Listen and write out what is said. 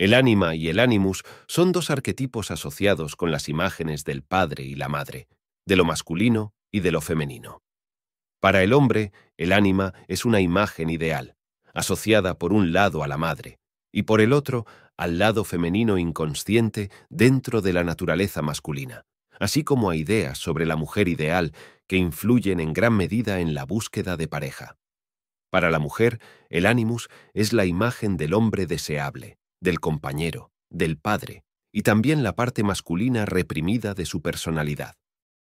El ánima y el ánimus son dos arquetipos asociados con las imágenes del padre y la madre, de lo masculino y de lo femenino. Para el hombre, el ánima es una imagen ideal, asociada por un lado a la madre y por el otro al lado femenino inconsciente dentro de la naturaleza masculina, así como a ideas sobre la mujer ideal que influyen en gran medida en la búsqueda de pareja. Para la mujer, el ánimus es la imagen del hombre deseable, del compañero, del padre, y también la parte masculina reprimida de su personalidad.